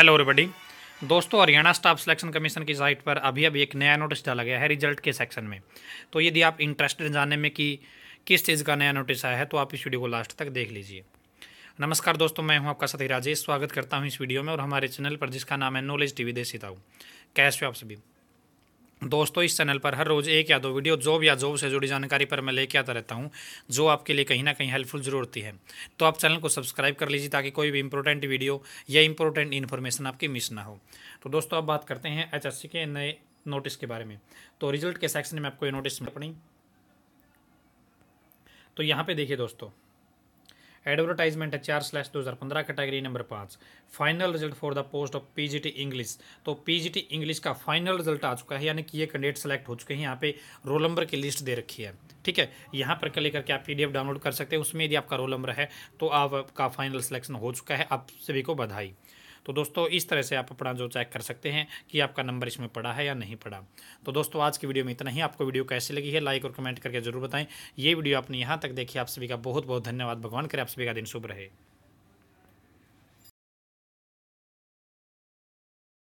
hello everybody दोस्तों Haryana staff selection commission की site पर अभी अभी एक नया नोटिस डाला गया है रिजल्ट के सेक्शन में तो यदि आप इंटरेस्टेड जानने में कि किस चीज़ का नया नोटिस आया है तो आप इस वीडियो को लास्ट तक देख लीजिए नमस्कार दोस्तों मैं हूं आपका साथी राजेश स्वागत करता हूं इस वीडियो में और हमारे चैनल पर जिसका नाम है नॉलेज टी वी देसी ताऊ कैश आप सभी दोस्तों इस चैनल पर हर रोज़ एक या दो वीडियो जॉब या जॉब से जुड़ी जानकारी पर मैं लेके आता रहता हूँ जो आपके लिए कहीं ना कहीं हेल्पफुल जरूर होती है तो आप चैनल को सब्सक्राइब कर लीजिए ताकि कोई भी इंपॉर्टेंट वीडियो या इंपॉर्टेंट इन्फॉर्मेशन आपकी मिस ना हो तो दोस्तों आप बात करते हैं एच के नए नोटिस के बारे में तो रिजल्ट के सेक्शन में आपको ये नोटिस पड़ी तो यहाँ पर देखिए दोस्तों एडवर्टाइजमेंट है चार स्लैश दो हज़ार पंद्रह कैटेगरी नंबर पाँच final result for the post of P G T English तो पी जी टी इंग्लिश का फाइनल रिजल्ट आ चुका है यानी कि ये कैंडिडेट सेलेक्ट हो चुके हैं यहाँ पे रोल नंबर की लिस्ट दे रखी है ठीक है यहाँ पर क्लिक करके आप पी डी एफ डाउनलोड कर सकते हैं उसमें यदि आपका रोल नंबर है तो आपका फाइनल सिलेक्शन हो चुका है आप सभी को बधाई तो दोस्तों इस तरह से आप अपना जो चेक कर सकते हैं कि आपका नंबर इसमें पड़ा है या नहीं पड़ा तो दोस्तों आज की वीडियो में इतना ही आपको वीडियो कैसी लगी है लाइक और कमेंट करके जरूर बताएं ये वीडियो आपने यहाँ तक देखी आप सभी का बहुत बहुत धन्यवाद भगवान करे आप सभी का दिन शुभ रहे